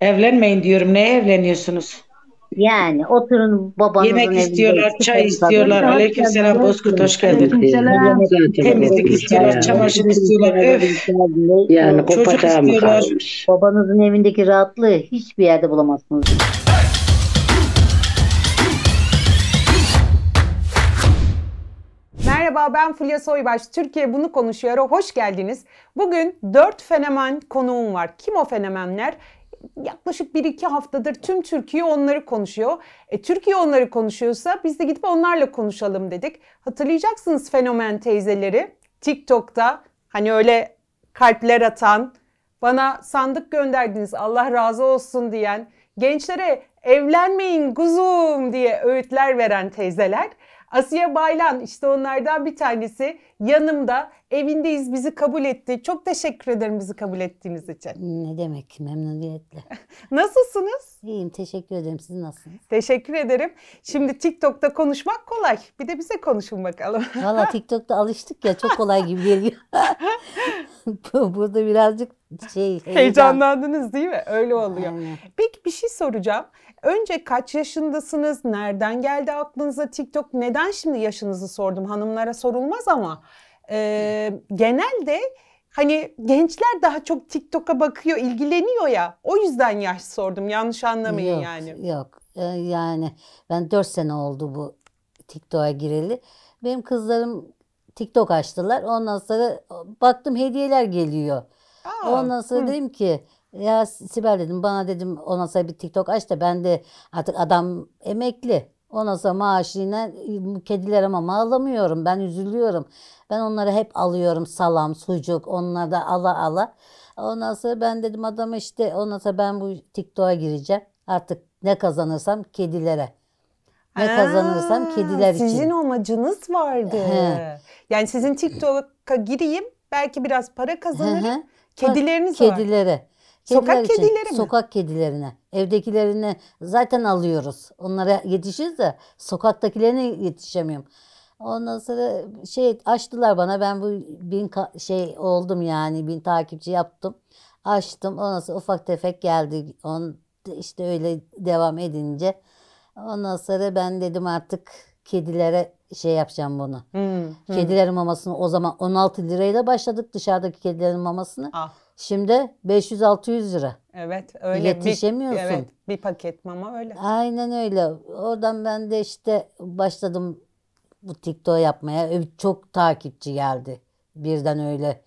Evlenmeyin diyorum. Neye evleniyorsunuz? Yani oturun babanızın Yemek evinde. istiyorlar, çay istiyorlar. Aleykümselam Bozkurt hoş geldin. Temizlik istiyorlar, çamaşır istiyorlar. Öf. Yani Çocuk istiyorlar. Babanızın evindeki rahatlığı hiçbir yerde bulamazsınız. Merhaba ben Fulya Soybaş. Türkiye Bunu Konuşuyor'a hoş geldiniz. Bugün 4 fenomen konuğum var. Kim o fenomenler? yaklaşık 1-2 haftadır tüm Türkiye onları konuşuyor. E, Türkiye onları konuşuyorsa biz de gidip onlarla konuşalım dedik. Hatırlayacaksınız fenomen teyzeleri TikTok'ta hani öyle kalpler atan, bana sandık gönderdiniz Allah razı olsun diyen, gençlere evlenmeyin kuzum diye öğütler veren teyzeler Asiye Baylan işte onlardan bir tanesi yanımda evindeyiz bizi kabul etti. Çok teşekkür ederim bizi kabul ettiğiniz için. Ne demek memnuniyetle. Nasılsınız? İyiyim teşekkür ederim siz nasılsınız? Teşekkür ederim. Şimdi TikTok'ta konuşmak kolay bir de bize konuşun bakalım. Valla TikTok'ta alıştık ya çok kolay gibi geliyor. Burada birazcık şey heyecan. heyecanlandınız değil mi? Öyle oluyor. Aynen. Peki bir şey soracağım. Önce kaç yaşındasınız? Nereden geldi aklınıza TikTok? Neden şimdi yaşınızı sordum? Hanımlara sorulmaz ama e, genelde hani gençler daha çok TikTok'a bakıyor, ilgileniyor ya. O yüzden yaş sordum. Yanlış anlamayın yok, yani. Yok. Yani ben 4 sene oldu bu TikTok'a gireli. Benim kızlarım TikTok açtılar. Ondan sonra baktım hediyeler geliyor. Aa, Ondan sonra hı. dedim ki ya Sibel dedim bana dedim ona sonra bir TikTok aç da ben de artık adam emekli. ona sonra maaşıyla kedilere ama alamıyorum. Ben üzülüyorum. Ben onları hep alıyorum salam, sucuk onları da ala ala. Ondan sonra ben dedim adama işte ona sonra ben bu TikTok'a gireceğim. Artık ne kazanırsam kedilere. Ne ha, kazanırsam kediler sizin için. Sizin amacınız vardı. He. Yani sizin TikTok'a gireyim belki biraz para kazanırım. Kedileriniz var. Kedilere. Kediler sokak için, kedileri mi? Sokak kedilerine. Evdekilerini zaten alıyoruz. Onlara yetişiriz de sokaktakilerine yetişemiyorum. Ondan sonra şey açtılar bana ben bu bin şey oldum yani bin takipçi yaptım. Açtım ondan sonra ufak tefek geldi. On, işte öyle devam edince. Ondan sonra ben dedim artık kedilere şey yapacağım bunu. Hmm, hmm. Kedilerin mamasını o zaman 16 lirayla başladık dışarıdaki kedilerin mamasını. Ah. Şimdi 500-600 lira. Evet öyle. İletişemiyorsun. Bir, evet bir paket mama öyle. Aynen öyle. Oradan ben de işte başladım bu TikTok yapmaya. Çok takipçi geldi birden öyle.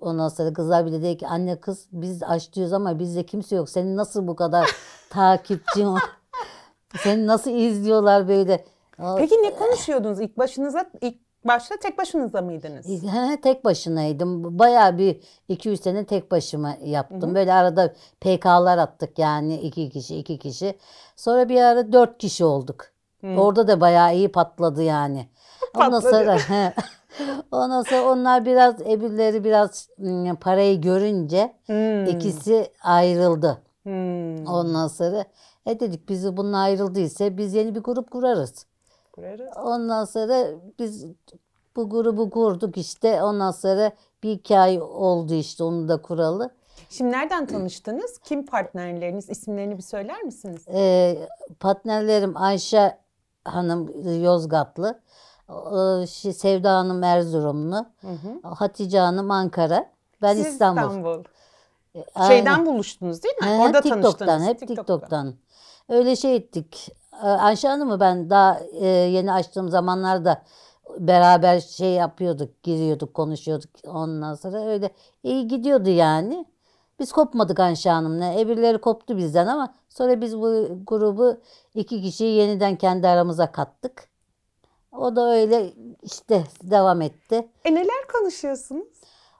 Ondan sonra kızlar bile dedi ki anne kız biz açlıyoruz ama bizde kimse yok. Senin nasıl bu kadar takipçin var? Seni nasıl izliyorlar böyle? Peki ne konuşuyordunuz ilk başınıza ilk başta tek başınıza mıydınız? He, tek başınaydım. Bayağı bir 2-3 sene tek başıma yaptım. Hı hı. Böyle arada PK'lar attık yani iki kişi iki kişi. Sonra bir ara dört kişi olduk. Hı. Orada da bayağı iyi patladı yani. Patladı. Ondan sonra, ondan sonra onlar biraz ebirleri biraz parayı görünce hmm. ikisi ayrıldı. Hmm. Ondan sonra e dedik biz bunun ayrıldıysa biz yeni bir grup kurarız kurarız. Ondan sonra biz bu grubu kurduk işte. Ondan sonra bir iki oldu işte onu da kuralı. Şimdi nereden tanıştınız? Kim partnerleriniz? İsimlerini bir söyler misiniz? Ee, partnerlerim Ayşe Hanım Yozgatlı. Ee, Sevda Hanım Erzurumlu. Hı hı. Hatice Hanım Ankara. Ben Siz İstanbul. İstanbul. Ee, Şeyden Aynen. buluştunuz değil mi? He, Orada TikTok'tan, tanıştınız. Hep TikTok'tan. TikTok'tan. Öyle şey ettik. Ee, Ayşe Hanım'ı ben daha e, yeni açtığım zamanlarda beraber şey yapıyorduk, giriyorduk, konuşuyorduk. Ondan sonra öyle iyi gidiyordu yani. Biz kopmadık Ayşe Hanım'la. Ebirleri koptu bizden ama sonra biz bu grubu iki kişiyi yeniden kendi aramıza kattık. O da öyle işte devam etti. E neler konuşuyorsunuz?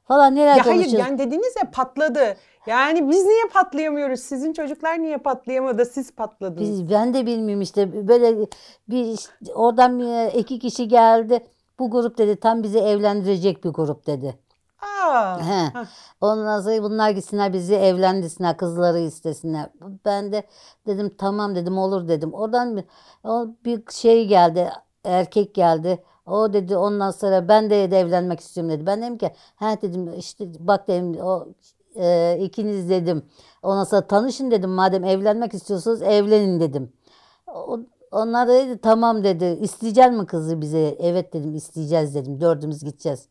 Falan neler ya konuşuyorsunuz? Hayır yani dediniz ya patladı. Yani biz niye patlayamıyoruz? Sizin çocuklar niye patlayamadı? Siz patladınız. Biz, ben de bilmiyorum işte. Böyle bir işte oradan bir, iki kişi geldi. Bu grup dedi tam bizi evlendirecek bir grup dedi. Aa. He. Ondan sonra bunlar gitsinler bizi evlendirsinler, kızları istesinler. Ben de dedim tamam dedim olur dedim. Oradan bir, o bir şey geldi, erkek geldi. O dedi ondan sonra ben de, de evlenmek istiyorum dedi. Ben dedim ki ha dedim işte bak dedim o e, ikiniz dedim. Ona sonra tanışın dedim. Madem evlenmek istiyorsunuz evlenin dedim. O, onlar da dedi tamam dedi. İsteyecek mi kızı bize? Evet dedim isteyeceğiz dedim. Dördümüz gideceğiz.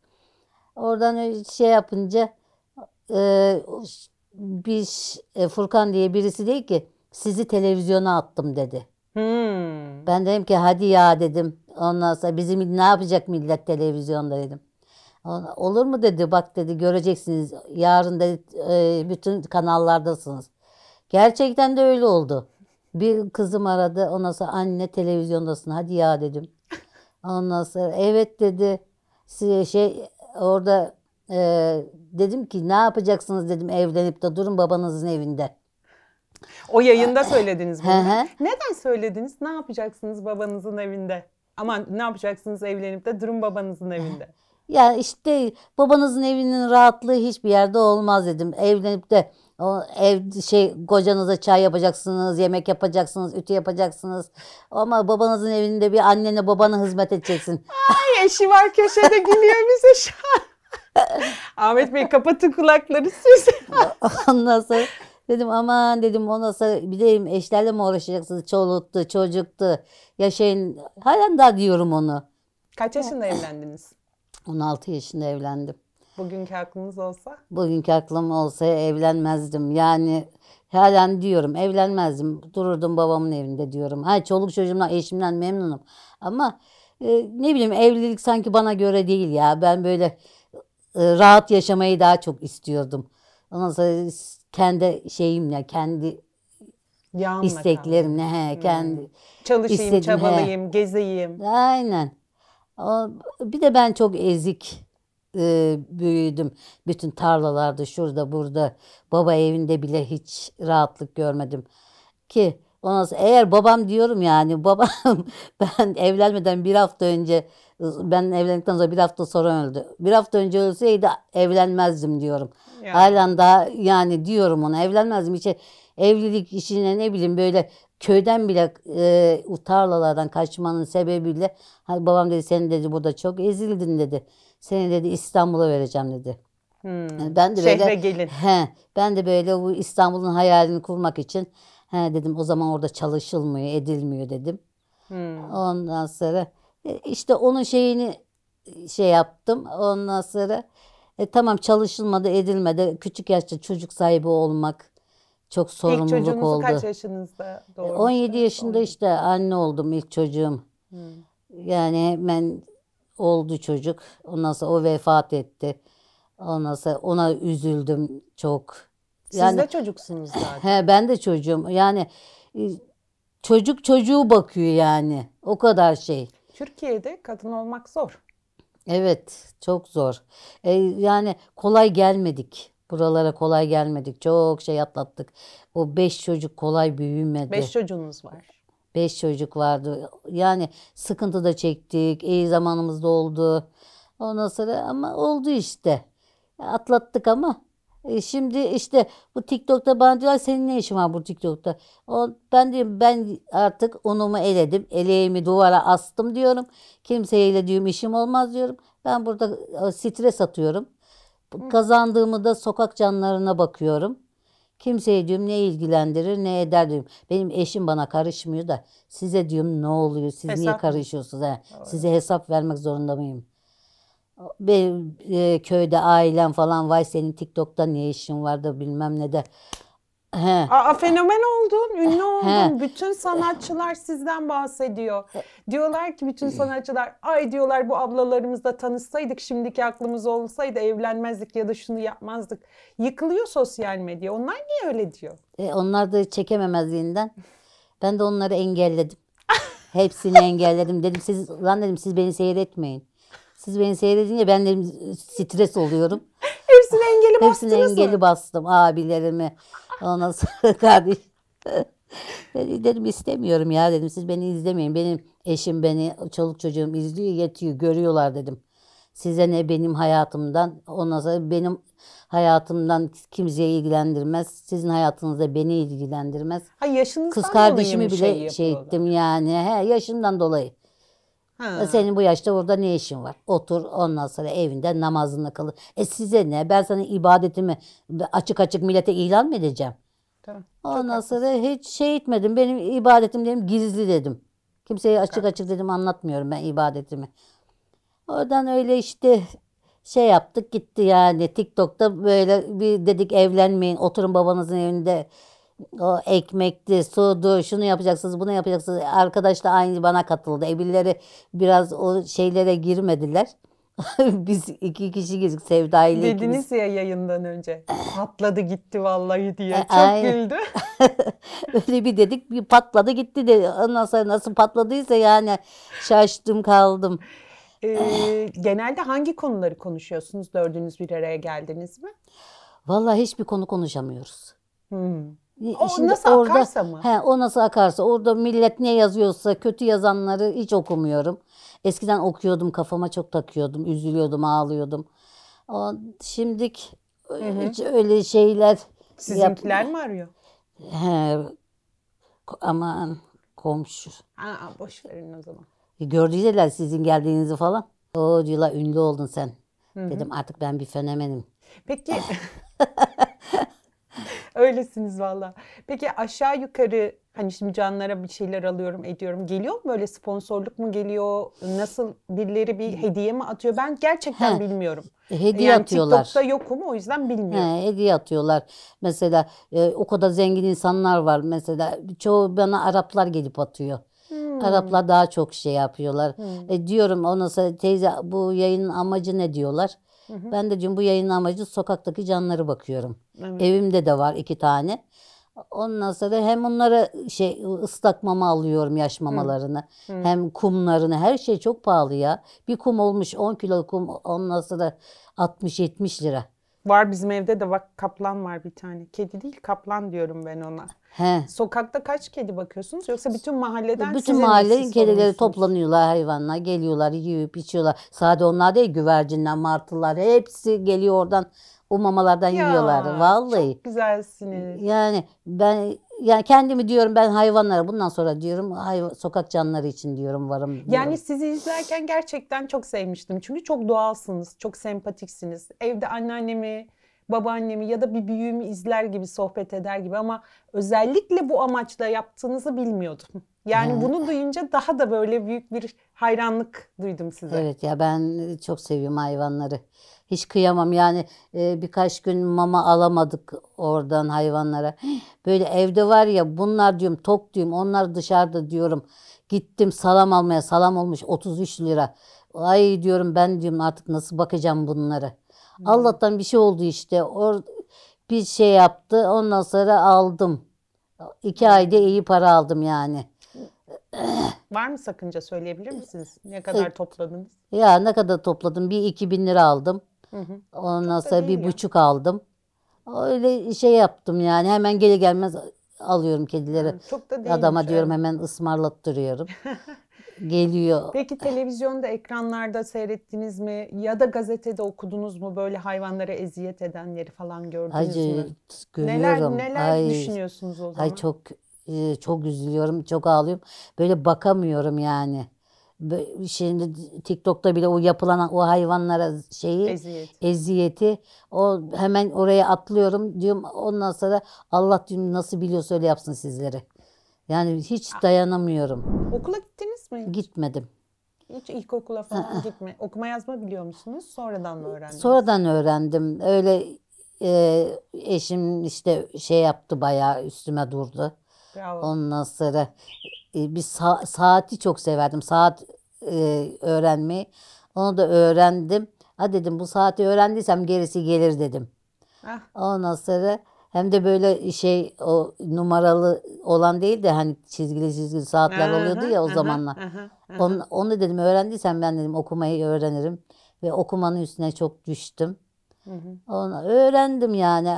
Oradan şey yapınca e, bir e, Furkan diye birisi değil ki sizi televizyona attım dedi. Hmm. Ben dedim ki hadi ya dedim. Ondan sonra bizim ne yapacak millet televizyonda dedim. Olur mu dedi bak dedi göreceksiniz yarın dedi e, bütün kanallardasınız. Gerçekten de öyle oldu. Bir kızım aradı ondan sonra anne televizyondasın hadi ya dedim. Ondan sonra evet dedi size şey orada e, dedim ki ne yapacaksınız dedim evlenip de durun babanızın evinde. O yayında söylediniz bunu. Neden söylediniz? Ne yapacaksınız babanızın evinde? Aman ne yapacaksınız evlenip de durun babanızın evinde. Ya işte babanızın evinin rahatlığı hiçbir yerde olmaz dedim. Evlenip de o ev şey kocanıza çay yapacaksınız, yemek yapacaksınız, ütü yapacaksınız. Ama babanızın evinde bir annene babana hizmet edeceksin. Ay eşi var köşede gülüyor bize şu an. Ahmet Bey kapatın kulakları siz. Ondan sonra dedim aman dedim ondan sonra bir de eşlerle mi uğraşacaksınız? Çoluktu, çocuktu, yaşayın. Halen daha diyorum onu. Kaç yaşında evlendiniz? 16 yaşında evlendim. Bugünkü aklınız olsa? Bugünkü aklım olsa evlenmezdim. Yani halen diyorum evlenmezdim. Dururdum babamın evinde diyorum. Ha çoluk çocuğumla eşimden memnunum. Ama e, ne bileyim evlilik sanki bana göre değil ya. Ben böyle e, rahat yaşamayı daha çok istiyordum. Ondan sonra kendi şeyimle, kendi Yağmla isteklerimle, he, kendi hmm. çalışayım, istedim, çabalayayım, he. gezeyim. Aynen. Ama bir de ben çok ezik e, büyüdüm. Bütün tarlalarda şurada burada baba evinde bile hiç rahatlık görmedim. Ki ona eğer babam diyorum yani babam ben evlenmeden bir hafta önce ben evlendikten sonra bir hafta sonra öldü. Bir hafta önce ölseydi evlenmezdim diyorum. Yani. Halen daha yani diyorum ona evlenmezdim. Hiç evlilik işine ne bileyim böyle köyden bile e, tarlalardan kaçmanın sebebiyle hani babam dedi sen dedi burada çok ezildin dedi. Seni dedi İstanbul'a vereceğim dedi. Hmm. Ben de Şehre böyle gelin. He, ben de böyle bu İstanbul'un hayalini kurmak için he, dedim o zaman orada çalışılmıyor, edilmiyor dedim. Hmm. Ondan sonra e, işte onun şeyini şey yaptım. Ondan sonra e, tamam çalışılmadı, edilmedi. Küçük yaşta çocuk sahibi olmak çok sorumluluk oldu. İlk çocuğunuzu oldu. kaç yaşınızda doğurmuştunuz? 17 yaşında işte anne oldum ilk çocuğum. Hmm. Yani hemen oldu çocuk. Ondan sonra o vefat etti. Ondan sonra ona üzüldüm çok. Yani, Siz de çocuksunuz zaten. He, ben de çocuğum. Yani e, çocuk çocuğu bakıyor yani. O kadar şey. Türkiye'de kadın olmak zor. Evet, çok zor. E, yani kolay gelmedik. Buralara kolay gelmedik. Çok şey atlattık. O beş çocuk kolay büyümedi. Beş çocuğunuz var. Beş çocuk vardı. Yani sıkıntı da çektik. İyi zamanımız da oldu. Ondan sonra ama oldu işte. Atlattık ama e, Şimdi işte bu TikTok'ta bana diyorlar senin ne işin var bu TikTok'ta? O, ben diyorum ben artık unumu eledim. Eleğimi duvara astım diyorum. Kimseyle diyorum işim olmaz diyorum. Ben burada e, stres atıyorum. Kazandığımı da sokak canlarına bakıyorum. Kimseyi diyorum ne ilgilendirir ne eder diyorum. Benim eşim bana karışmıyor da size diyorum ne oluyor siz hesap. niye karışıyorsunuz? He, size hesap vermek zorunda mıyım? Benim e, köyde ailem falan vay senin TikTok'ta ne işin vardı bilmem ne de. A Aa, fenomen oldun, ünlü oldun. He. Bütün sanatçılar sizden bahsediyor. Diyorlar ki bütün sanatçılar ay diyorlar bu ablalarımızla tanışsaydık şimdiki aklımız olsaydı evlenmezdik ya da şunu yapmazdık. Yıkılıyor sosyal medya. Onlar niye öyle diyor? E, onlar da çekememezliğinden. Ben de onları engelledim. Hepsini engelledim. Dedim siz lan dedim siz beni seyretmeyin. Siz beni seyredince ben dedim stres oluyorum. Hepsini engeli bastınız Hepsini engeli bastım abilerimi Ondan sonra kardeş ben dedim istemiyorum ya dedim. Siz beni izlemeyin. Benim eşim beni, çoluk çocuğum izliyor, yetiyor, görüyorlar dedim. Size ne benim hayatımdan, ondan sonra benim hayatımdan kimseye ilgilendirmez. Sizin hayatınızda beni ilgilendirmez. Ha yaşınızdan Kız kardeşimi bile şey, şey ettim yani. He, yaşından dolayı. Ha. E, senin bu yaşta burada ne işin var? Otur ondan sonra evinde namazını kıl. E size ne? Ben sana ibadetimi açık açık millete ilan mı edeceğim? Tamam. Ondan Çok sonra hiç şey etmedim. Benim ibadetim dedim gizli dedim. Kimseye açık açık dedim anlatmıyorum ben ibadetimi. Oradan öyle işte şey yaptık gitti yani TikTok'ta böyle bir dedik evlenmeyin oturun babanızın evinde o ekmekti, sudu, şunu yapacaksınız, bunu yapacaksınız. Arkadaş da aynı bana katıldı. Ebilleri biraz o şeylere girmediler. Biz iki kişi girdik Sevda ile Dediniz ikimiz. ya yayından önce. Patladı gitti vallahi diye. E, Çok Aynen. güldü. Öyle bir dedik bir patladı gitti de ondan sonra nasıl patladıysa yani şaştım kaldım. Ee, genelde hangi konuları konuşuyorsunuz? Dördünüz bir araya geldiniz mi? Vallahi hiçbir konu konuşamıyoruz. Hmm. O Şimdi nasıl orada, akarsa mı? He, o nasıl akarsa. Orada millet ne yazıyorsa kötü yazanları hiç okumuyorum. Eskiden okuyordum kafama çok takıyordum. Üzülüyordum ağlıyordum. O, şimdik hı hı. hiç öyle şeyler Sizinkiler yap- mi arıyor? He, aman komşu. Aa, boş verin o zaman. E, Gördüler sizin geldiğinizi falan. O diyorlar ünlü oldun sen. Hı hı. Dedim artık ben bir fenomenim. Peki Öylesiniz valla. Peki aşağı yukarı hani şimdi canlara bir şeyler alıyorum ediyorum. Geliyor mu böyle sponsorluk mu geliyor? Nasıl birileri bir hediye mi atıyor? Ben gerçekten He. bilmiyorum. E, hediye yani atıyorlar. TikTok'ta yokum o yüzden bilmiyorum. He, hediye atıyorlar. Mesela e, o kadar zengin insanlar var. Mesela çoğu bana Araplar gelip atıyor. Hmm. Araplar daha çok şey yapıyorlar. Hmm. E, diyorum ona teyze bu yayının amacı ne diyorlar. Hı hı. Ben de dün bu yayın amacı sokaktaki canları bakıyorum. Evet. Evimde de var iki tane. Ondan sonra hem onlara şey ıslak mama alıyorum yaş mamalarını. Hı. Hı. Hem kumlarını her şey çok pahalı ya. Bir kum olmuş 10 kilo kum ondan sonra 60-70 lira. Var bizim evde de bak kaplan var bir tane. Kedi değil kaplan diyorum ben ona. He. Sokakta kaç kedi bakıyorsunuz yoksa bütün mahalleden Bütün mahalle kedileri toplanıyorlar hayvanla, geliyorlar yiyip içiyorlar. Sadece onlar değil güvercinler, martılar hepsi geliyor oradan o mamalardan ya, yiyorlar. Vallahi. Çok güzelsiniz. Yani ben yani kendimi diyorum ben hayvanlara bundan sonra diyorum hayvan, sokak canlıları için diyorum varım. Diyorum. Yani sizi izlerken gerçekten çok sevmiştim. Çünkü çok doğalsınız, çok sempatiksiniz. Evde anneannemi, babaannemi ya da bir büyüğümü izler gibi sohbet eder gibi ama özellikle bu amaçla yaptığınızı bilmiyordum. Yani evet. bunu duyunca daha da böyle büyük bir hayranlık duydum size. Evet ya ben çok seviyorum hayvanları. Hiç kıyamam yani e, birkaç gün mama alamadık oradan hayvanlara. Böyle evde var ya bunlar diyorum tok diyorum onlar dışarıda diyorum. Gittim salam almaya salam olmuş 33 lira. Ay diyorum ben diyorum artık nasıl bakacağım bunları. Hmm. Allah'tan bir şey oldu işte. Or bir şey yaptı ondan sonra aldım. İki hmm. ayda iyi para aldım yani. Var mı sakınca söyleyebilir misiniz? Ne e, kadar topladınız? Ya ne kadar topladım? Bir iki bin lira aldım. Hı hı. Ondan sonra bir buçuk aldım. Öyle şey yaptım yani hemen gele gelmez alıyorum kedileri. Hı, çok da değilmiş, Adama diyorum hemen ısmarlattırıyorum. Geliyor. Peki televizyonda ekranlarda seyrettiniz mi ya da gazetede okudunuz mu böyle hayvanlara eziyet edenleri falan gördünüz Ay, mü? Görüyorum. Neler neler Ay, düşünüyorsunuz o zaman? Ay çok e, çok üzülüyorum, çok ağlıyorum. Böyle bakamıyorum yani şimdi TikTok'ta bile o yapılan o hayvanlara şeyi Eziyet. eziyeti o hemen oraya atlıyorum diyorum ondan sonra Allah diyorum nasıl biliyorsa öyle yapsın sizleri. Yani hiç dayanamıyorum. Okula gittiniz mi? Gitmedim. Hiç ilkokula falan gitme. Okuma yazma biliyor musunuz? Sonradan mı öğrendiniz? Sonradan öğrendim. Öyle e, eşim işte şey yaptı bayağı üstüme durdu. Bravo. Ondan sonra e, bir sa- saati çok severdim. Saat e, öğrenmeyi. Onu da öğrendim. Ha dedim bu saati öğrendiysem gerisi gelir dedim. Ah. Ondan sonra hem de böyle şey o numaralı olan değil de hani çizgili çizgili saatler aha, oluyordu ya o aha, zamanlar. Aha, aha. Onu, onu dedim öğrendiysem ben dedim okumayı öğrenirim ve okumanın üstüne çok düştüm. Hı hı. Ona öğrendim yani.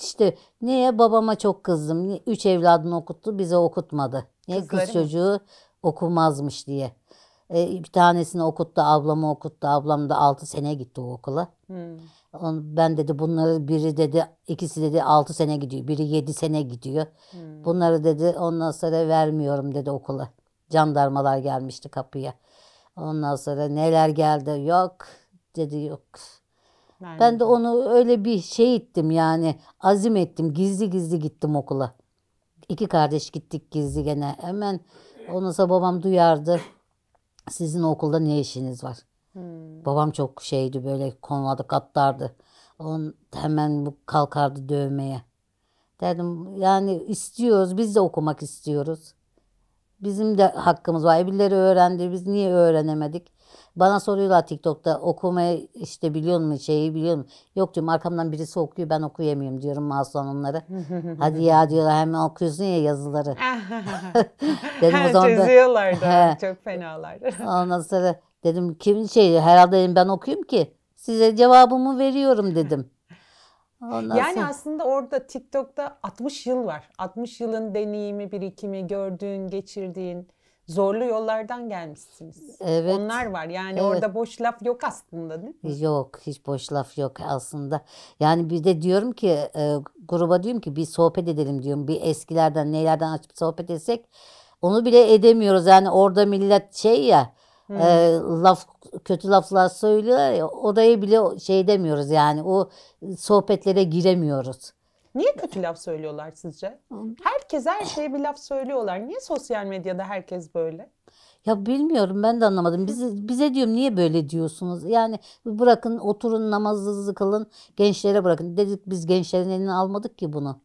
İşte niye babama çok kızdım. Üç evladını okuttu bize okutmadı. Niye Kızları kız çocuğu mi? okumazmış diye. E, bir tanesini okuttu ablamı okuttu. Ablam da 6 sene gitti o okula. Hmm. Ben dedi bunları biri dedi ikisi dedi 6 sene gidiyor. Biri 7 sene gidiyor. Hmm. Bunları dedi ondan sonra vermiyorum dedi okula. Jandarmalar gelmişti kapıya. Ondan sonra neler geldi yok dedi yok ben, ben de onu öyle bir şey ettim yani azim ettim gizli gizli gittim okula. İki kardeş gittik gizli gene hemen onunsa babam duyardı sizin okulda ne işiniz var. Hmm. Babam çok şeydi böyle konularda katlardı. On hemen bu kalkardı dövmeye. Dedim yani istiyoruz biz de okumak istiyoruz. Bizim de hakkımız var. Birileri öğrendi biz niye öğrenemedik? Bana soruyorlar TikTok'ta okumayı işte biliyor musun şeyi biliyor musun? Yok diyorum arkamdan birisi okuyor ben okuyamıyorum diyorum masum onları. Hadi ya diyorlar hemen okuyorsun ya yazıları. dedim o zaman da çok fenalar. Ondan sonra dedim kim şey herhalde dedim, ben okuyayım ki size cevabımı veriyorum dedim. Ondan yani sonra... aslında orada TikTok'ta 60 yıl var. 60 yılın deneyimi, birikimi, gördüğün, geçirdiğin zorlu yollardan gelmişsiniz. Evet. Onlar var. Yani evet. orada boş laf yok aslında değil mi? Yok. Hiç boş laf yok aslında. Yani bir de diyorum ki e, gruba diyorum ki bir sohbet edelim diyorum. Bir eskilerden nelerden açıp sohbet etsek onu bile edemiyoruz. Yani orada millet şey ya e, laf kötü laflar söylüyor ya, orayı bile şey demiyoruz yani o sohbetlere giremiyoruz. Niye kötü laf söylüyorlar sizce? Herkese her şeye bir laf söylüyorlar. Niye sosyal medyada herkes böyle? Ya bilmiyorum ben de anlamadım. Bize, bize diyorum niye böyle diyorsunuz? Yani bırakın oturun namazınızı kılın gençlere bırakın. Dedik biz gençlerin elini almadık ki bunu.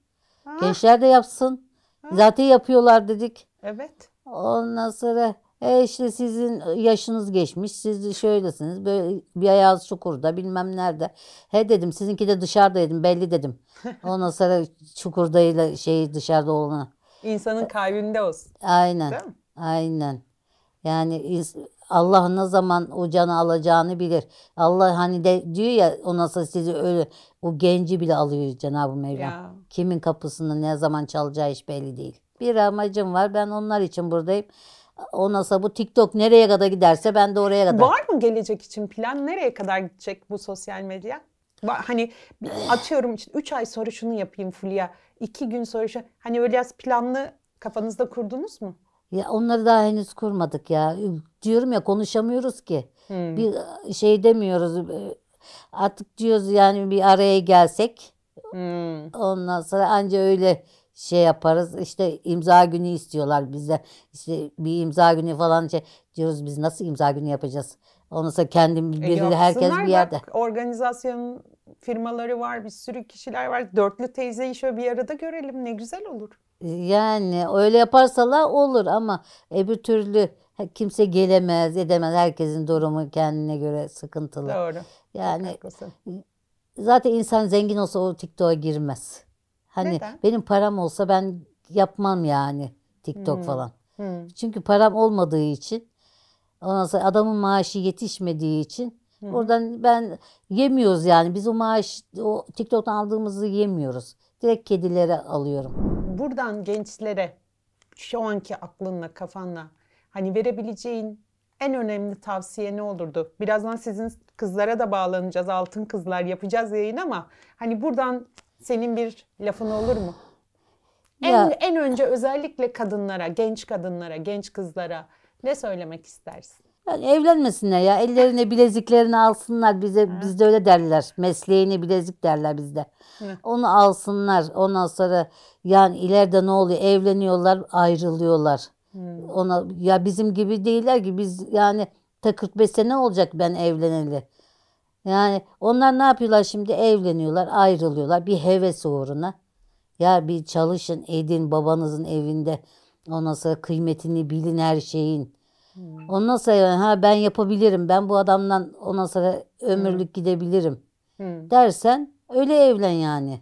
Ha. Gençler de yapsın. Ha. Zaten yapıyorlar dedik. Evet. Ondan sonra e işte sizin e, yaşınız geçmiş, siz şöylesiniz, böyle bir ayağınız çukurda bilmem nerede. He dedim, sizinki de dışarıdaydım belli dedim. Ondan sonra çukurdayla şey dışarıda olana. İnsanın e, kalbinde olsun. Aynen, Değil mi? aynen. Yani Allah ne zaman o canı alacağını bilir. Allah hani de diyor ya o nasıl sizi öyle o genci bile alıyor Cenab-ı Mevlam. Ya. Kimin kapısını ne zaman çalacağı hiç belli değil. Bir amacım var ben onlar için buradayım. Ondan sonra bu TikTok nereye kadar giderse ben de oraya kadar. Var mı gelecek için plan? Nereye kadar gidecek bu sosyal medya? Hani atıyorum işte 3 ay sonra şunu yapayım Fulya. 2 gün sonra şu. Hani öyle planlı kafanızda kurdunuz mu? Ya onları daha henüz kurmadık ya. Diyorum ya konuşamıyoruz ki. Hmm. Bir şey demiyoruz. E, artık diyoruz yani bir araya gelsek. Hmm. Ondan sonra anca öyle şey yaparız. işte imza günü istiyorlar bizde. işte bir imza günü falan şey diyoruz biz nasıl imza günü yapacağız? Ondan sonra kendim biri e herkes bir yerde. Bak, organizasyon firmaları var, bir sürü kişiler var. Dörtlü teyzeyi şöyle bir arada görelim ne güzel olur. E, yani öyle yaparsalar olur ama e bir türlü kimse gelemez, edemez. Herkesin durumu kendine göre sıkıntılı. Doğru. Yani Haklısın. E, zaten insan zengin olsa o TikTok'a girmez. Hani Neden? benim param olsa ben yapmam yani TikTok hmm. falan. Hmm. Çünkü param olmadığı için ondan sonra adamın maaşı yetişmediği için hmm. oradan ben yemiyoruz yani biz o maaş o TikTok'tan aldığımızı yemiyoruz. Direkt kedilere alıyorum. Buradan gençlere şu anki aklınla kafanla hani verebileceğin en önemli tavsiye ne olurdu? Birazdan sizin kızlara da bağlanacağız. Altın kızlar yapacağız yayın ama hani buradan senin bir lafın olur mu? En, ya. en önce özellikle kadınlara, genç kadınlara, genç kızlara ne söylemek istersin? Yani evlenmesinler ya. Ellerine bileziklerini alsınlar. Bize ha. bizde öyle derler. Mesleğini bilezik derler bizde. Hı. Onu alsınlar. Ondan sonra yani ileride ne oluyor? Evleniyorlar, ayrılıyorlar. Hı. Ona ya bizim gibi değiller ki biz yani ta 45 sene olacak ben evleneli. Yani onlar ne yapıyorlar şimdi? Evleniyorlar, ayrılıyorlar bir heves uğruna. Ya bir çalışın, edin babanızın evinde. Ondan sonra kıymetini bilin her şeyin. Hmm. Ondan sonra ha ben yapabilirim. Ben bu adamdan ondan sonra hmm. ömürlük hmm. gidebilirim. Hmm. Dersen öyle evlen yani.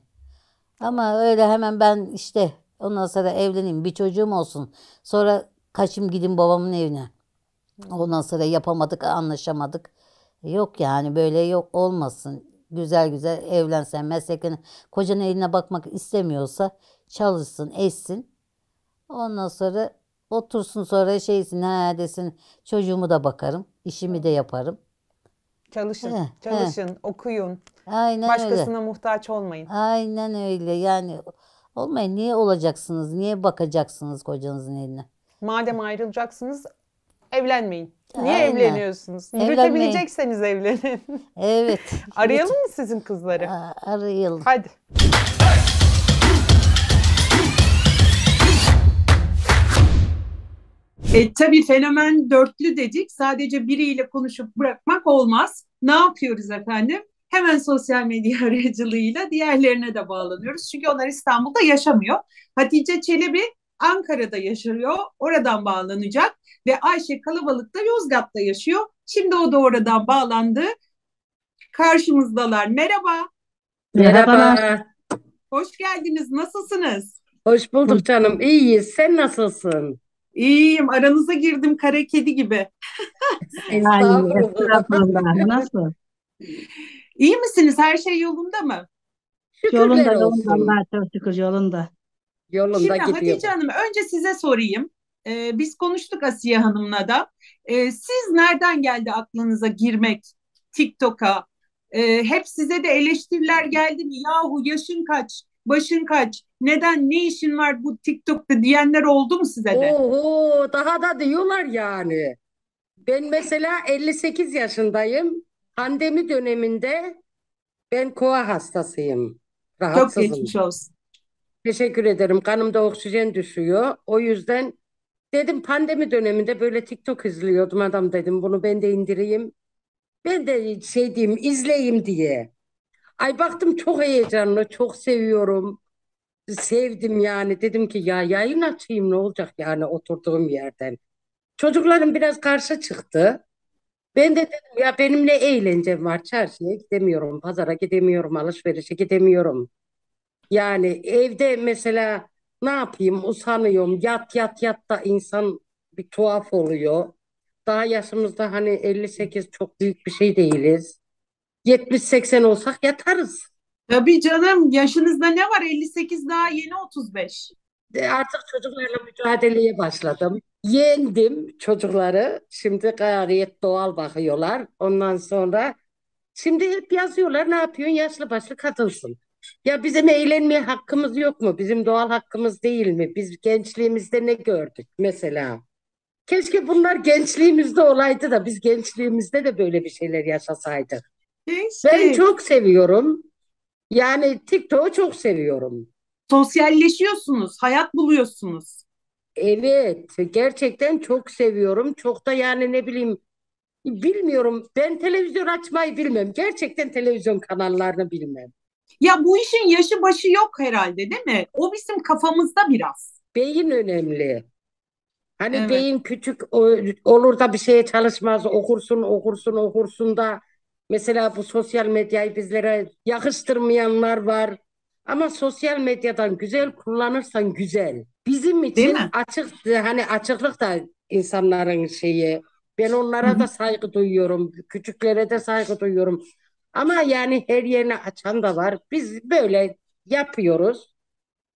Ama öyle hemen ben işte ondan sonra evleneyim bir çocuğum olsun. Sonra kaçayım gidin babamın evine. Hmm. Ondan sonra yapamadık anlaşamadık. Yok yani böyle yok olmasın. Güzel güzel evlensen meslekine kocanın eline bakmak istemiyorsa çalışsın etsin. Ondan sonra otursun sonra şeysin ha desin çocuğumu da bakarım işimi de yaparım. Çalışın, he, çalışın, he. okuyun. Aynen Başkasına öyle. muhtaç olmayın. Aynen öyle. Yani olmayın. Niye olacaksınız? Niye bakacaksınız kocanızın eline? Madem ayrılacaksınız evlenmeyin. Niye Aynen. evleniyorsunuz? Evlenmeyin. evlenin. Evet. Arayalım mı sizin kızları? Aa, arayalım. Hadi. E, tabii fenomen dörtlü dedik. Sadece biriyle konuşup bırakmak olmaz. Ne yapıyoruz efendim? Hemen sosyal medya aracılığıyla diğerlerine de bağlanıyoruz. Çünkü onlar İstanbul'da yaşamıyor. Hatice Çelebi Ankara'da yaşıyor. Oradan bağlanacak ve Ayşe kalabalıkta Yozgat'ta yaşıyor. Şimdi o da oradan bağlandı. Karşımızdalar. Merhaba. Merhaba. Hoş geldiniz. Nasılsınız? Hoş bulduk canım. İyiyiz. Sen nasılsın? İyiyim. Aranıza girdim kara kedi gibi. Estağfurullah. Nasıl? İyi misiniz? Her şey yolunda mı? Şükürler yolunda, olsun. yolunda. Çok şükür yolunda. Yolunda Şimdi gidiyor. Hatice Hanım önce size sorayım. Ee, biz konuştuk Asiye Hanım'la da. Ee, siz nereden geldi aklınıza girmek TikTok'a? Ee, hep size de eleştiriler geldi mi? Yahu yaşın kaç, başın kaç, neden, ne işin var bu TikTok'ta diyenler oldu mu size de? Oho daha da diyorlar yani. Ben mesela 58 yaşındayım. Pandemi döneminde ben koa hastasıyım. Çok geçmiş olsun. Teşekkür ederim. Kanımda oksijen düşüyor. O yüzden dedim pandemi döneminde böyle TikTok izliyordum adam dedim bunu ben de indireyim. Ben de şey diyeyim izleyeyim diye. Ay baktım çok heyecanlı, çok seviyorum. Sevdim yani. Dedim ki ya yayın açayım ne olacak yani oturduğum yerden. Çocuklarım biraz karşı çıktı. Ben de dedim ya benim ne eğlencem var çarşıya gidemiyorum, pazara gidemiyorum, alışverişe gidemiyorum. Yani evde mesela ne yapayım usanıyorum yat yat yat da insan bir tuhaf oluyor. Daha yaşımızda hani 58 çok büyük bir şey değiliz. 70-80 olsak yatarız. Tabii canım yaşınızda ne var 58 daha yeni 35. De artık çocuklarla mücadeleye başladım. Yendim çocukları. Şimdi gayet doğal bakıyorlar. Ondan sonra şimdi hep yazıyorlar ne yapıyorsun yaşlı başlı kadınsın. Ya bizim eğlenmeye hakkımız yok mu? Bizim doğal hakkımız değil mi? Biz gençliğimizde ne gördük mesela? Keşke bunlar gençliğimizde olaydı da biz gençliğimizde de böyle bir şeyler yaşasaydık. Keşke. Ben çok seviyorum. Yani TikTok'u çok seviyorum. Sosyalleşiyorsunuz, hayat buluyorsunuz. Evet, gerçekten çok seviyorum. Çok da yani ne bileyim bilmiyorum. Ben televizyon açmayı bilmem. Gerçekten televizyon kanallarını bilmem. Ya bu işin yaşı başı yok herhalde değil mi? O bizim kafamızda biraz. Beyin önemli. Hani Evet. beyin küçük olur da bir şeye çalışmaz, okursun, okursun, okursun da mesela bu sosyal medyayı bizlere yakıştırmayanlar var. Ama sosyal medyadan güzel kullanırsan güzel. Bizim için açık hani açıklık da insanların şeyi. Ben Hı onlara hı. da saygı duyuyorum, küçüklere de saygı duyuyorum. Ama yani her yerine açan da var. Biz böyle yapıyoruz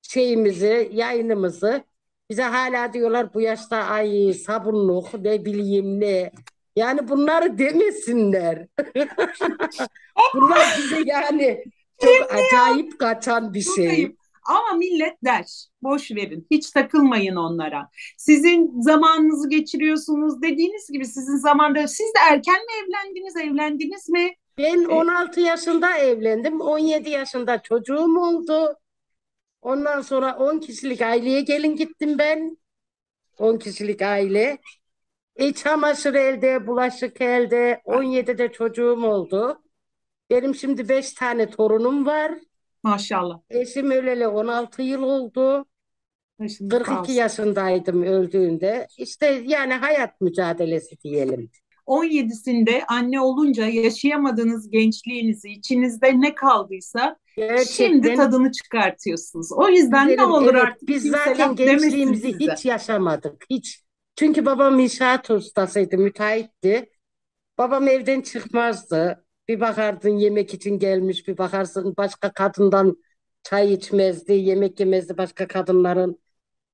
şeyimizi, yayınımızı. Bize hala diyorlar bu yaşta ay sabunluk ne bileyim ne. Yani bunları demesinler. Bunlar bize yani çok acayip kaçan bir şey. Ama millet der. Boş verin. Hiç takılmayın onlara. Sizin zamanınızı geçiriyorsunuz dediğiniz gibi sizin zamanda siz de erken mi evlendiniz, evlendiniz mi? Ben 16 e, yaşında evlendim. 17 yaşında çocuğum oldu. Ondan sonra 10 kişilik aileye gelin gittim ben. 10 kişilik aile. İç çamaşır elde, bulaşık elde. 17'de çocuğum oldu. Benim şimdi 5 tane torunum var. Maşallah. Eşim öleli 16 yıl oldu. Başınız 42 olsun. yaşındaydım öldüğünde. İşte yani hayat mücadelesi diyelim. 17'sinde anne olunca yaşayamadığınız gençliğinizi içinizde ne kaldıysa Gerçekten. şimdi tadını çıkartıyorsunuz. O yüzden Güzelim, ne olur evet, artık biz zaten gençliğimizi size. hiç yaşamadık. Hiç. Çünkü babam inşaat ustasıydı, müteahhitti. Babam evden çıkmazdı. Bir bakardın yemek için gelmiş, bir bakarsın başka kadından çay içmezdi, yemek yemezdi başka kadınların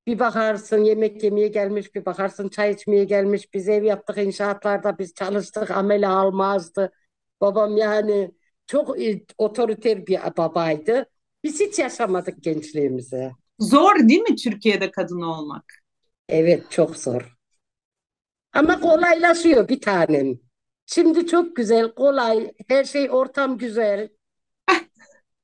bir bakarsın yemek yemeye gelmiş, bir bakarsın çay içmeye gelmiş. Biz ev yaptık inşaatlarda, biz çalıştık, amele almazdı. Babam yani çok otoriter bir babaydı. Biz hiç yaşamadık gençliğimizi. Zor değil mi Türkiye'de kadın olmak? Evet çok zor. Ama kolaylaşıyor bir tanem. Şimdi çok güzel, kolay, her şey ortam güzel.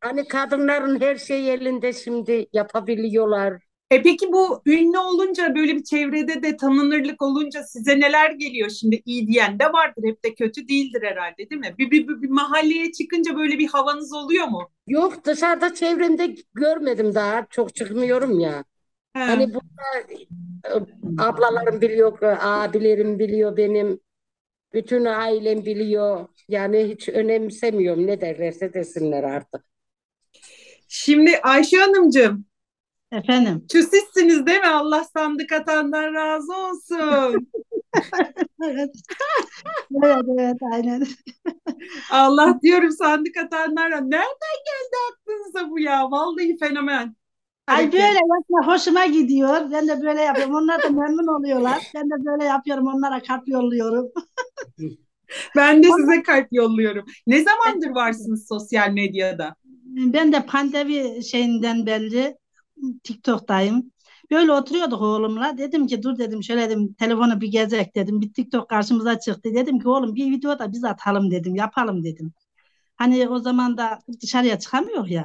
Hani kadınların her şey elinde şimdi yapabiliyorlar. E peki bu ünlü olunca böyle bir çevrede de tanınırlık olunca size neler geliyor şimdi iyi diyen de vardır hep de kötü değildir herhalde değil mi? Bir, bir, bir, bir mahalleye çıkınca böyle bir havanız oluyor mu? Yok dışarıda çevremde görmedim daha çok çıkmıyorum ya. He. Hani burada e, ablalarım biliyor, abilerim biliyor benim. Bütün ailem biliyor. Yani hiç önemsemiyorum ne derlerse desinler artık. Şimdi Ayşe Hanımcığım Efendim. Şu değil mi? Allah sandık atandan razı olsun. evet. evet evet aynen. Allah diyorum sandık atanlara Nereden geldi aklınıza bu ya? Vallahi fenomen. Ay böyle yapma hoşuma gidiyor. Ben de böyle yapıyorum. Onlar da memnun oluyorlar. Ben de böyle yapıyorum. Onlara kalp yolluyorum. ben de size kalp yolluyorum. Ne zamandır varsınız sosyal medyada? Ben de pandemi şeyinden belli. TikTok'tayım. Böyle oturuyorduk oğlumla. Dedim ki dur dedim şöyle dedim telefonu bir gezek dedim. Bir TikTok karşımıza çıktı. Dedim ki oğlum bir video da biz atalım dedim. Yapalım dedim. Hani o zaman da dışarıya çıkamıyor ya.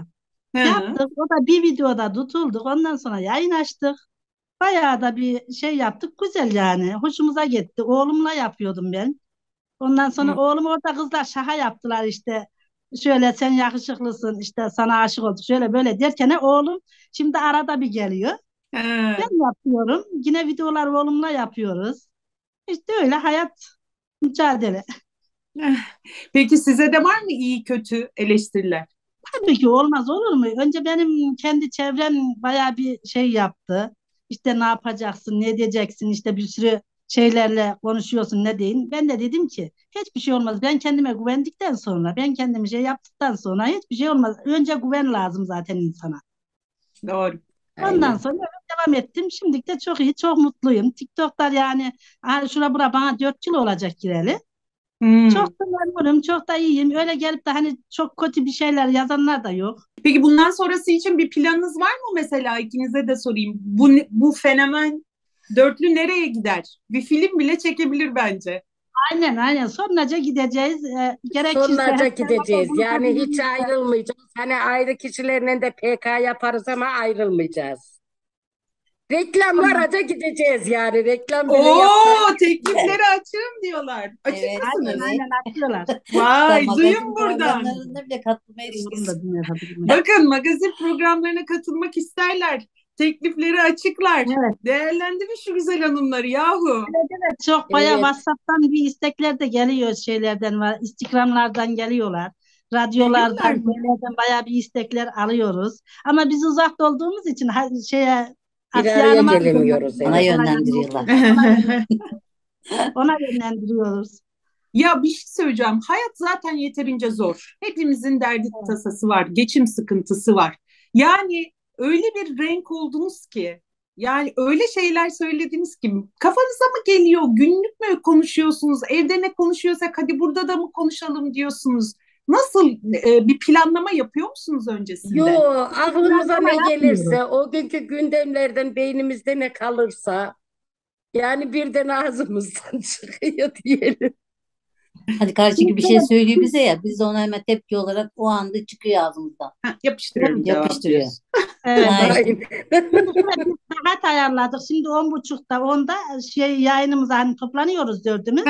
Hı -hı. Yaptık. O da bir videoda tutulduk. Ondan sonra yayın açtık. Bayağı da bir şey yaptık. Güzel yani. Hoşumuza gitti. Oğlumla yapıyordum ben. Ondan sonra Hı. oğlum orada kızlar şaha yaptılar işte şöyle sen yakışıklısın işte sana aşık oldum şöyle böyle derken e, oğlum şimdi arada bir geliyor. Ee. Ben yapıyorum. Yine videolar oğlumla yapıyoruz. İşte öyle hayat mücadele. Eh, peki size de var mı iyi kötü eleştiriler? Tabii ki olmaz olur mu? Önce benim kendi çevrem baya bir şey yaptı. İşte ne yapacaksın, ne diyeceksin, işte bir sürü şeylerle konuşuyorsun ne deyin. Ben de dedim ki hiçbir şey olmaz. Ben kendime güvendikten sonra, ben kendime şey yaptıktan sonra hiçbir şey olmaz. Önce güven lazım zaten insana. Doğru. Ondan Aynen. sonra devam ettim. Şimdi de çok iyi, çok mutluyum. TikTok'lar yani şura bura bana dört yıl olacak gireli. Hmm. Çok da memnunum, çok da iyiyim. Öyle gelip de hani çok kötü bir şeyler yazanlar da yok. Peki bundan sonrası için bir planınız var mı mesela? ikinize de sorayım. Bu, bu fenomen Dörtlü nereye gider? Bir film bile çekebilir bence. Aynen aynen sonraca gideceğiz. E, gerekirse Sonraca gideceğiz. Yani hiç ayrılmayacağız. Hani ayrı kişilerle de PK yaparız ama ayrılmayacağız. Reklamlaraca gideceğiz yani. Reklam bile Oo, teklifleri açığım diyorlar. Ee, Açık Evet, Aynen aynen atıyorlar. Vay, Magazin duyun buradan. programlarına bile katılmayı düşünüyorum. Bakın magazin programlarına katılmak isterler teklifleri açıklar. Evet. Değerlendirin şu güzel hanımları yahu. Evet evet çok baya evet. WhatsApp'tan bir istekler de geliyor şeylerden var. Instagram'lardan geliyorlar. Radyolardan, yerlerden bayağı bir istekler alıyoruz. Ama biz uzak olduğumuz için ha, şeye bir araya gelemiyoruz. Ona yönlendiriyorlar. Ona yönlendiriyoruz. Ya bir şey söyleyeceğim. Hayat zaten yeterince zor. Hepimizin derdi tasası var. Geçim sıkıntısı var. Yani öyle bir renk oldunuz ki yani öyle şeyler söylediğiniz gibi kafanıza mı geliyor günlük mü konuşuyorsunuz evde ne konuşuyorsak hadi burada da mı konuşalım diyorsunuz. Nasıl e, bir planlama yapıyor musunuz öncesinde? Yo aklımıza ne gelirse o günkü gündemlerden beynimizde ne kalırsa yani birden ağzımızdan çıkıyor diyelim. Hani karşıki bir şey söylüyor bize ya biz de ona hemen tepki olarak o anda çıkıyor ağzımızdan. Ha, yapıştırıyorum. Yapıştırıyor. Evet. Saat ayarladık. Şimdi on buçukta onda şey yayınımız hani toplanıyoruz dördümüz.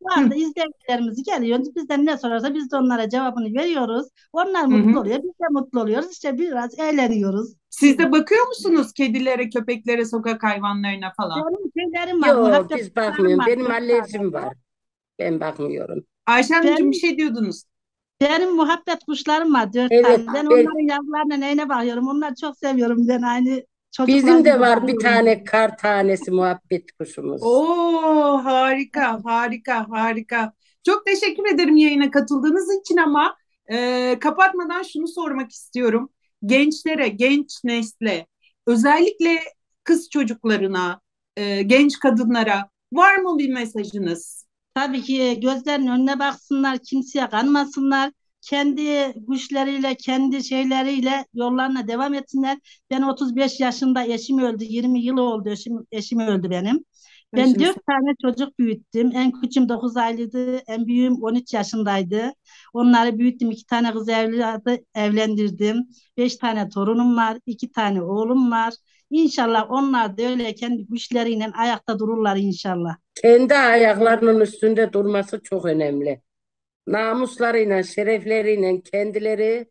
Bu arada izleyicilerimiz geliyor. Bizden ne sorarsa biz de onlara cevabını veriyoruz. Onlar mutlu oluyor. Biz de mutlu oluyoruz. İşte biraz eğleniyoruz. Siz de bakıyor musunuz kedilere, köpeklere, sokak hayvanlarına falan? Benim kedilerim var. Yok biz bakmıyoruz. Benim alerjim var. Ben bakmıyorum. Ayşe Hanımcığım bir şey diyordunuz. Benim muhabbet kuşlarım var dört Evet, tane. Ben evet. onların yavrularına neyine bakıyorum. Onları çok seviyorum. Ben aynı çocuklar Bizim de var bir tane kar tanesi muhabbet kuşumuz. Oo harika harika harika. Çok teşekkür ederim yayına katıldığınız için ama e, kapatmadan şunu sormak istiyorum. Gençlere, genç nesle, özellikle kız çocuklarına, e, genç kadınlara var mı bir mesajınız? Tabii ki e, gözlerinin önüne baksınlar, kimseye kanmasınlar. Kendi güçleriyle, kendi şeyleriyle yollarına devam etsinler. Ben 35 yaşında eşim öldü, 20 yıl oldu eşim, eşim öldü benim. Ben Eşim. 4 tane çocuk büyüttüm. En küçüğüm 9 aylıydı, en büyüğüm 13 yaşındaydı. Onları büyüttüm, 2 tane kız evladı evlendirdim. 5 tane torunum var, 2 tane oğlum var. İnşallah onlar da öyle kendi güçleriyle ayakta dururlar inşallah. Kendi ayaklarının üstünde durması çok önemli. Namuslarıyla, şerefleriyle kendileri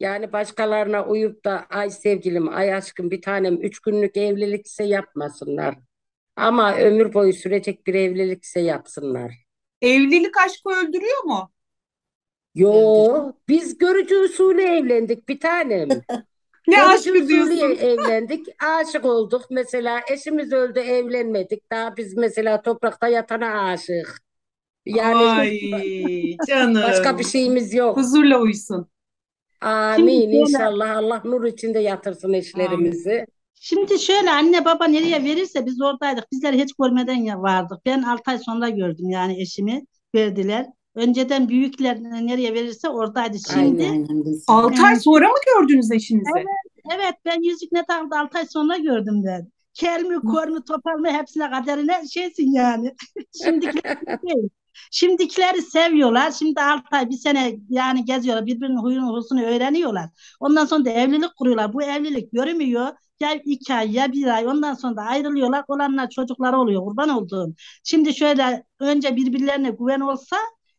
yani başkalarına uyup da ay sevgilim, ay aşkım bir tanem üç günlük evlilikse yapmasınlar. Ama ömür boyu sürecek bir evlilikse yapsınlar. Evlilik aşkı öldürüyor mu? Yo, biz görücü usulü evlendik bir tanem. Ne aşkı diyorsun? evlendik, aşık olduk. Mesela eşimiz öldü, evlenmedik. Daha biz mesela toprakta yatana aşık. Yani Ay canım. başka bir şeyimiz yok. Huzurla uyusun. Amin Şimdi inşallah Allah nur içinde yatırsın eşlerimizi. Amin. Şimdi şöyle anne baba nereye verirse biz oradaydık. Bizleri hiç görmeden ya vardık. Ben 6 ay sonra gördüm yani eşimi verdiler. Önceden büyükler nereye verirse oradaydı. Şimdi Aynen, 6 ay sonra mı gördünüz eşinizi? Evet. Evet ben yüzük ne taktı 6 ay sonra gördüm ben. Kelmi, mi, kor mu, topal mı hepsine kaderine şeysin yani. Şimdikleri değil. Şimdikileri seviyorlar. Şimdi 6 ay bir sene yani geziyorlar. Birbirinin huyunu husunu öğreniyorlar. Ondan sonra da evlilik kuruyorlar. Bu evlilik görünmüyor. Ya iki ay ya bir ay ondan sonra da ayrılıyorlar. Olanlar çocukları oluyor kurban olduğum. Şimdi şöyle önce birbirlerine güven olsa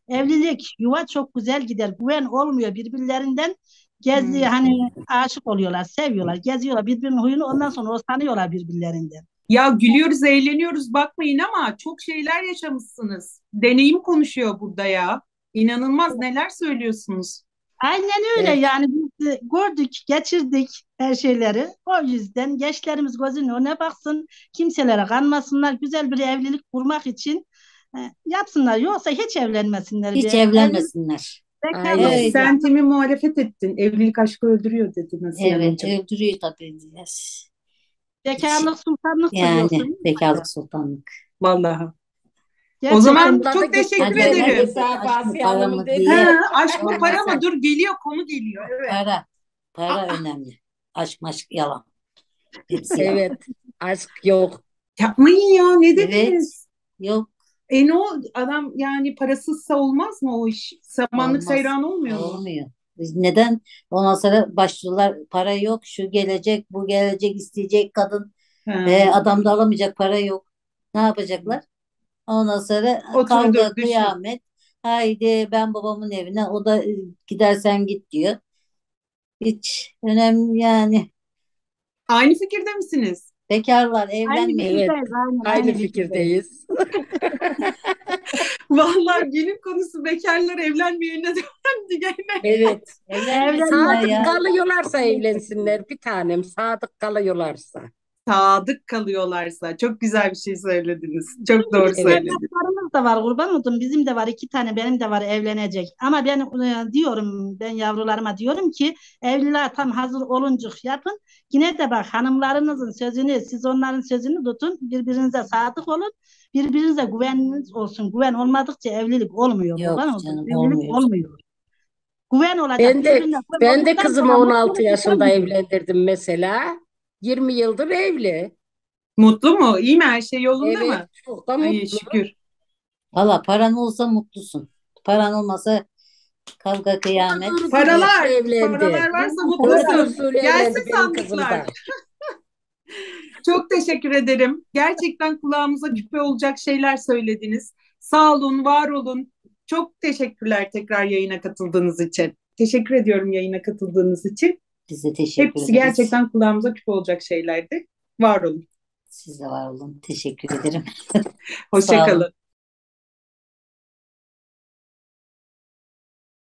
evlilik, yuva çok güzel gider. Güven olmuyor birbirlerinden Gezi hmm. hani aşık oluyorlar, seviyorlar, geziyorlar birbirinin huyunu ondan sonra sanıyorlar birbirlerinden. Ya gülüyoruz, eğleniyoruz bakmayın ama çok şeyler yaşamışsınız. Deneyim konuşuyor burada ya. İnanılmaz neler söylüyorsunuz. Aynen öyle evet. yani biz gördük, geçirdik her şeyleri. O yüzden gençlerimiz gözünün önüne baksın, kimselere kanmasınlar. Güzel bir evlilik kurmak için e, yapsınlar. Yoksa hiç evlenmesinler. Hiç evlenmesinler. Evet. Sen Tim'i muhalefet ettin. Evlilik aşkı öldürüyor dedi Nasıl Evet Hanımcığım. öldürüyor tabii. Yes. Bekarlık sultanlık Yani söylüyorsun. bekarlık sultanlık. Vallahi. O zaman çok teşekkür ederiz. ederim. hadi. Aşkın Ha, aşk mı para mı? Dur geliyor konu geliyor. Evet. Para. Para ah. önemli. Aşk aşk yalan. Hepsi Evet. Aşk yok. Yapmayın ya ne Evet. Yok. E ne o adam yani parasızsa olmaz mı o iş? Samanlık olmaz. seyran olmuyor mu? Olmuyor. Neden? Ondan sonra başlıyorlar para yok, şu gelecek, bu gelecek isteyecek kadın. E, adam da alamayacak para yok. Ne yapacaklar? Ondan sonra Oturdur, kavga, kıyamet. Haydi ben babamın evine o da ee, gidersen git diyor. Hiç önemli yani. Aynı fikirde misiniz? Bekarlar evlenmeyin. Evet. Aynı, aynı fikirdeyiz. Vallahi günün konusu bekarlar evlenmeyenine döndü gene. Evet. Evlenmeyin sadık ya. kalıyorlarsa evlensinler bir tanem. Sadık kalıyorlarsa sadık kalıyorlarsa çok güzel bir şey söylediniz. Çok doğru söylediniz. Evlatlarımız da var kurban oldum. Bizim de var iki tane benim de var evlenecek. Ama ben e, diyorum ben yavrularıma diyorum ki evliliğe tam hazır oluncuk yapın. Yine de bak hanımlarınızın sözünü siz onların sözünü tutun. Birbirinize sadık olun. Birbirinize güveniniz olsun. Güven olmadıkça evlilik olmuyor. Yok kurban Canım, evlilik olmuyor. olmuyor. Güven olacak. Ben de, ben de kızımı 16 yaşında evlendirdim mesela. 20 yıldır evli. Mutlu mu? İyi mi? Her şey yolunda evet, mı? çok da mutlu. Ay, şükür. Valla paran olsa mutlusun. Paran olmasa kavga kıyamet. Paralar, evlendi. paralar varsa mutlusun. Gelsin sandıklar. Çok teşekkür ederim. Gerçekten kulağımıza küpe olacak şeyler söylediniz. Sağ olun, var olun. Çok teşekkürler tekrar yayına katıldığınız için. Teşekkür ediyorum yayına katıldığınız için. Biz teşekkür Hepsi ederiz. gerçekten kulağımıza küp olacak şeylerdi. Var olun. Siz de var olun. Teşekkür ederim. Hoşçakalın.